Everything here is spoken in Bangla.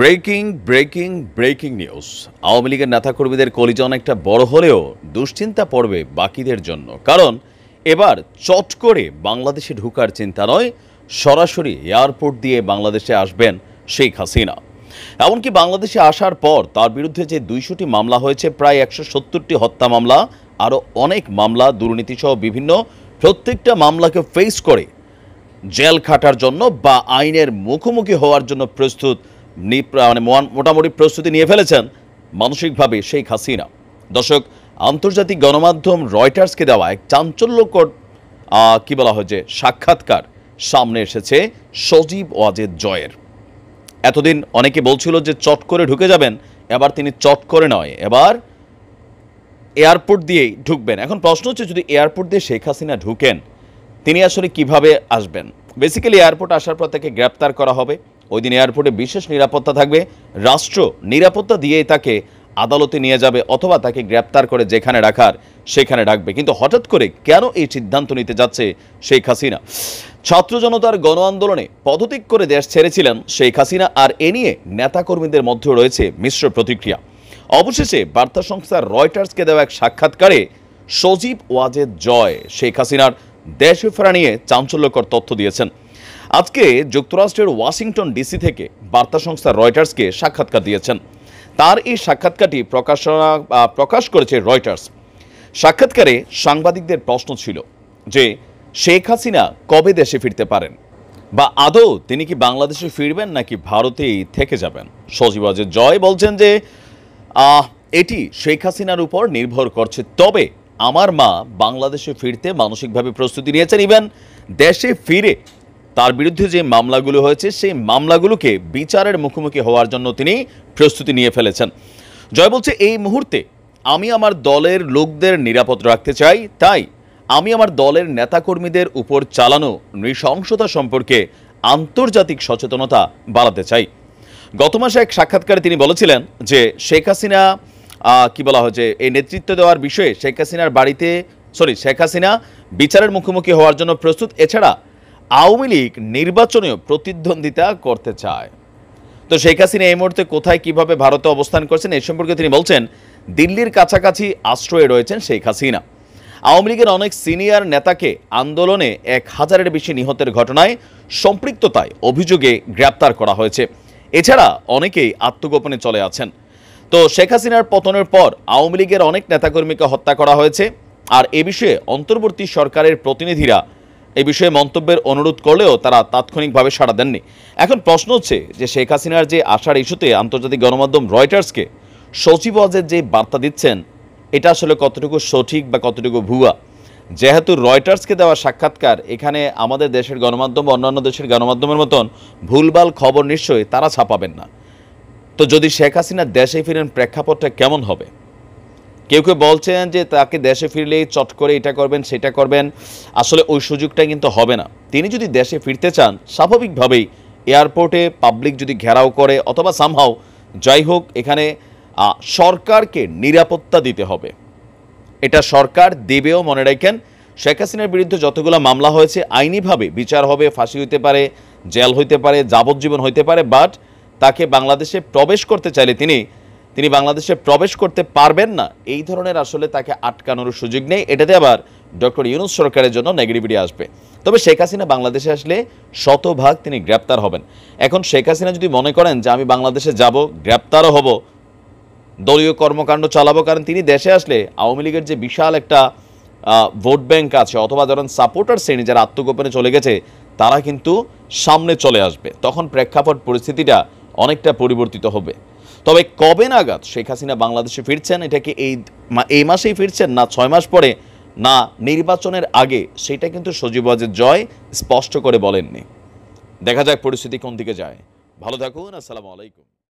ব্রেকিং ব্রেকিং ব্রেকিং নিউজ আওয়ামী লীগের নেতাকর্মীদের কলিজন অনেকটা বড় হলেও দুশ্চিন্তা পড়বে বাকিদের জন্য কারণ এবার চট করে বাংলাদেশে ঢুকার চিন্তা নয় সরাসরি এয়ারপোর্ট দিয়ে বাংলাদেশে আসবেন শেখ হাসিনা এমনকি বাংলাদেশে আসার পর তার বিরুদ্ধে যে দুইশোটি মামলা হয়েছে প্রায় একশো সত্তরটি হত্যা মামলা আরও অনেক মামলা দুর্নীতিসহ বিভিন্ন প্রত্যেকটা মামলাকে ফেস করে জেল খাটার জন্য বা আইনের মুখোমুখি হওয়ার জন্য প্রস্তুত মানে মোটামুটি প্রস্তুতি নিয়ে ফেলেছেন মানসিকভাবে শেখ হাসিনা দর্শক আন্তর্জাতিক গণমাধ্যম রয়টার্সকে দেওয়া এক চাঞ্চল্যকর কি বলা হয় যে সাক্ষাৎকার সামনে এসেছে সজীব ওয়াজেদ জয়ের এতদিন অনেকে বলছিল যে চট করে ঢুকে যাবেন এবার তিনি চট করে নয় এবার এয়ারপোর্ট দিয়েই ঢুকবেন এখন প্রশ্ন হচ্ছে যদি এয়ারপোর্ট দিয়ে শেখ হাসিনা ঢুকেন তিনি আসলে কিভাবে আসবেন বেসিক্যালি এয়ারপোর্ট আসার পর তাকে গ্রেপ্তার করা হবে ওই দিন এয়ারপোর্টে বিশেষ নিরাপত্তা থাকবে রাষ্ট্র নিরাপত্তা দিয়েই তাকে আদালতে নিয়ে যাবে অথবা তাকে গ্রেপ্তার করে যেখানে রাখার সেখানে ডাকবে কিন্তু হঠাৎ করে কেন এই সিদ্ধান্ত নিতে যাচ্ছে শেখ হাসিনা ছাত্র জনতার গণ আন্দোলনে পদত্যাগ করে দেশ ছেড়েছিলেন শেখ হাসিনা আর এ নিয়ে নেতাকর্মীদের মধ্যে রয়েছে মিশ্র প্রতিক্রিয়া অবশেষে বার্তা সংস্থা রয়টার্সকে দেওয়া এক সাক্ষাৎকারে সজীব ওয়াজেদ জয় শেখ হাসিনার দেশ ফেরা নিয়ে চাঞ্চল্যকর তথ্য দিয়েছেন আজকে যুক্তরাষ্ট্রের ওয়াশিংটন ডিসি থেকে বার্তা সংস্থা রয়টার্সকে সাক্ষাৎকার দিয়েছেন তার এই সাক্ষাৎকারটি প্রকাশনা প্রকাশ করেছে রয়টার্স সাক্ষাৎকারে সাংবাদিকদের প্রশ্ন ছিল যে শেখ হাসিনা কবে দেশে ফিরতে পারেন বা আদৌ তিনি কি বাংলাদেশে ফিরবেন নাকি ভারতেই থেকে যাবেন সজীব আজ জয় বলছেন যে এটি শেখ হাসিনার উপর নির্ভর করছে তবে আমার মা বাংলাদেশে ফিরতে মানসিকভাবে প্রস্তুতি নিয়েছেন ইভেন দেশে ফিরে তার বিরুদ্ধে যে মামলাগুলো হয়েছে সেই মামলাগুলোকে বিচারের মুখোমুখি হওয়ার জন্য তিনি প্রস্তুতি নিয়ে ফেলেছেন জয় বলছে এই মুহূর্তে আমি আমার দলের লোকদের নিরাপদ রাখতে চাই তাই আমি আমার দলের নেতাকর্মীদের উপর চালানো নৃশংসতা সম্পর্কে আন্তর্জাতিক সচেতনতা বাড়াতে চাই গত মাসে এক সাক্ষাৎকারে তিনি বলেছিলেন যে শেখ হাসিনা কি বলা হয়েছে এই নেতৃত্ব দেওয়ার বিষয়ে শেখ হাসিনার বাড়িতে সরি শেখ হাসিনা বিচারের মুখোমুখি হওয়ার জন্য প্রস্তুত এছাড়া আওয়ামী লীগ নির্বাচনেও প্রতিদ্বন্দ্বিতা করতে চায় তো শেখ হাসিনা এই মুহূর্তে কোথায় কিভাবে ভারতে অবস্থান করছেন এ সম্পর্কে তিনি বলছেন দিল্লির কাছাকাছি আশ্রয়ে রয়েছেন শেখ হাসিনা আওয়ামী লীগের অনেক সিনিয়র নেতাকে আন্দোলনে এক হাজারের বেশি নিহতের ঘটনায় সম্পৃক্ততায় অভিযোগে গ্রেপ্তার করা হয়েছে এছাড়া অনেকেই আত্মগোপনে চলে আছেন তো শেখ হাসিনার পতনের পর আওয়ামী লীগের অনেক নেতাকর্মীকে হত্যা করা হয়েছে আর এ বিষয়ে অন্তর্বর্তী সরকারের প্রতিনিধিরা এই বিষয়ে মন্তব্যের অনুরোধ করলেও তারা তাৎক্ষণিকভাবে সাড়া দেননি এখন প্রশ্ন হচ্ছে যে শেখ হাসিনার যে আসার ইস্যুতে আন্তর্জাতিক গণমাধ্যম রয়টার্সকে সচিব অজের যে বার্তা দিচ্ছেন এটা আসলে কতটুকু সঠিক বা কতটুকু ভুয়া যেহেতু রয়টার্সকে দেওয়া সাক্ষাৎকার এখানে আমাদের দেশের গণমাধ্যম অন্যান্য দেশের গণমাধ্যমের মতন ভুলভাল খবর নিশ্চয়ই তারা ছাপাবেন না তো যদি শেখ হাসিনা দেশে ফিরেন প্রেক্ষাপটটা কেমন হবে কেউ কেউ বলছেন যে তাকে দেশে ফিরলেই চট করে এটা করবেন সেটা করবেন আসলে ওই সুযোগটা কিন্তু হবে না তিনি যদি দেশে ফিরতে চান স্বাভাবিকভাবেই এয়ারপোর্টে পাবলিক যদি ঘেরাও করে অথবা সামহাও যাই হোক এখানে সরকারকে নিরাপত্তা দিতে হবে এটা সরকার দেবেও মনে রাখেন শেখ হাসিনার বিরুদ্ধে যতগুলো মামলা হয়েছে আইনিভাবে বিচার হবে ফাঁসি হইতে পারে জেল হইতে পারে যাবজ্জীবন হইতে পারে বাট তাকে বাংলাদেশে প্রবেশ করতে চাইলে তিনি তিনি বাংলাদেশে প্রবেশ করতে পারবেন না এই ধরনের আসলে তাকে আটকানোর সুযোগ নেই এটাতে আবার ডক্টর ইউনুস সরকারের জন্য নেগেটিভিটি আসবে তবে শেখ হাসিনা বাংলাদেশে আসলে শতভাগ তিনি গ্রেপ্তার হবেন এখন শেখ হাসিনা যদি মনে করেন যে আমি বাংলাদেশে যাব গ্রেপ্তারও হব দলীয় কর্মকাণ্ড চালাবো কারণ তিনি দেশে আসলে আওয়ামী লীগের যে বিশাল একটা ভোট ব্যাংক আছে অথবা ধরেন সাপোর্টার শ্রেণী যারা আত্মগোপনে চলে গেছে তারা কিন্তু সামনে চলে আসবে তখন প্রেক্ষাপট পরিস্থিতিটা অনেকটা পরিবর্তিত হবে তবে কবে নাগাদ শেখ হাসিনা বাংলাদেশে ফিরছেন এটা কি এই এই মাসেই ফিরছেন না ছয় মাস পরে না নির্বাচনের আগে সেটা কিন্তু সজীব জয় স্পষ্ট করে বলেননি দেখা যাক পরিস্থিতি কোন দিকে যায় ভালো থাকুন আসসালামু আলাইকুম